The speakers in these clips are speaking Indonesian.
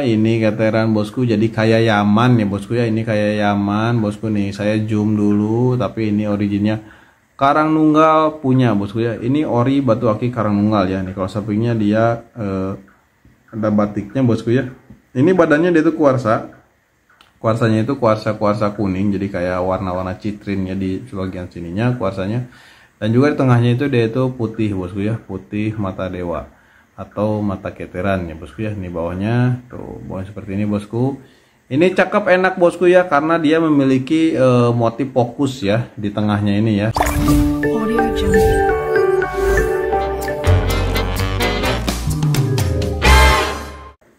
ini keteran bosku jadi kayak Yaman ya bosku ya ini kayak Yaman bosku nih saya zoom dulu tapi ini originnya Karang Nunggal punya bosku ya ini ori batu aki Karang Nunggal ya nih kalau sampingnya dia eh, ada batiknya bosku ya ini badannya dia itu kuarsa kuarsanya itu kuarsa kuarsa kuning jadi kayak warna-warna citrin di sebagian sininya kuarsanya dan juga di tengahnya itu dia itu putih bosku ya putih mata dewa atau mata keteran ya bosku ya ini bawahnya tuh bawahnya seperti ini bosku ini cakep enak bosku ya karena dia memiliki e, motif fokus ya di tengahnya ini ya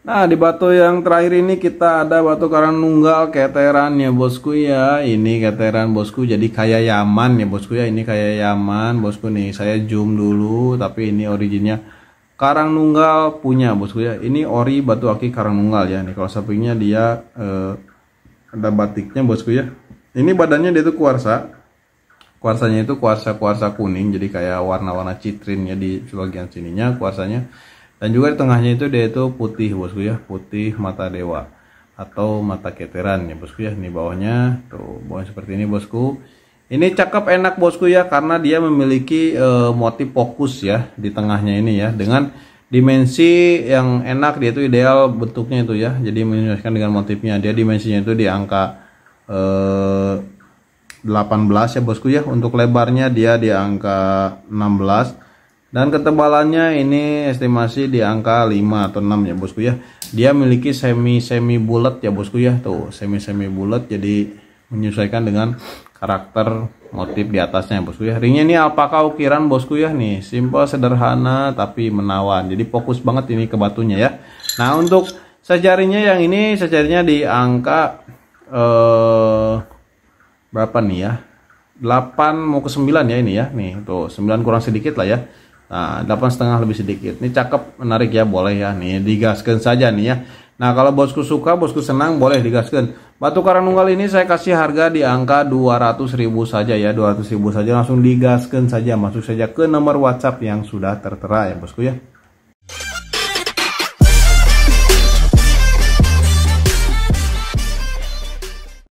Nah di batu yang terakhir ini kita ada batu karang nunggal keteran ya bosku ya Ini keteran bosku jadi kayak Yaman ya bosku ya Ini kayak Yaman bosku nih saya zoom dulu tapi ini originnya Karang Nunggal punya bosku ya. Ini ori batu akik Karang Nunggal ya. Nih kalau sampingnya dia eh, ada batiknya bosku ya. Ini badannya dia itu kuarsa. Kuarsanya itu kuarsa-kuarsa kuning jadi kayak warna-warna citrin di sebagian sininya kuarsanya. Dan juga di tengahnya itu dia itu putih bosku ya, putih mata dewa atau mata keteran ya bosku ya. Ini bawahnya tuh bawahnya seperti ini bosku. Ini cakep enak bosku ya karena dia memiliki e, motif fokus ya di tengahnya ini ya dengan dimensi yang enak dia itu ideal bentuknya itu ya. Jadi menyesuaikan dengan motifnya. Dia dimensinya itu di angka e, eh, 18 ya bosku ya. Untuk lebarnya dia di angka 16 dan ketebalannya ini estimasi di angka 5 atau 6 ya bosku ya. Dia memiliki semi-semi bulat ya bosku ya. Tuh, semi-semi bulat jadi menyesuaikan dengan karakter motif di atasnya bosku ya ringnya ini alpaka ukiran bosku ya nih simple sederhana tapi menawan jadi fokus banget ini ke batunya ya nah untuk sejarinya yang ini sejarinya di angka eh, berapa nih ya 8 mau ke 9 ya ini ya nih tuh 9 kurang sedikit lah ya Nah, delapan setengah lebih sedikit. Ini cakep, menarik ya, boleh ya. Nih digaskan saja nih ya. Nah kalau bosku suka, bosku senang boleh digaskan. Batu karang nunggal ini saya kasih harga di angka 200 ribu saja ya 200 ribu saja langsung digaskan saja masuk saja ke nomor WhatsApp yang sudah tertera ya bosku ya.